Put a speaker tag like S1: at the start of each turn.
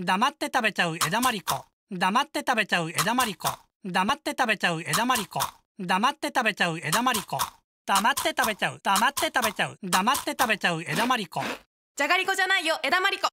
S1: 黙って食べちゃう枝まりこ黙って食べちゃう枝まりこ黙って食べちゃう枝まりこ黙って食べちゃう枝まりこ黙って食べちゃう黙って食べちゃう黙って食べちゃう枝まりこじゃがりこじゃないよ枝まりこ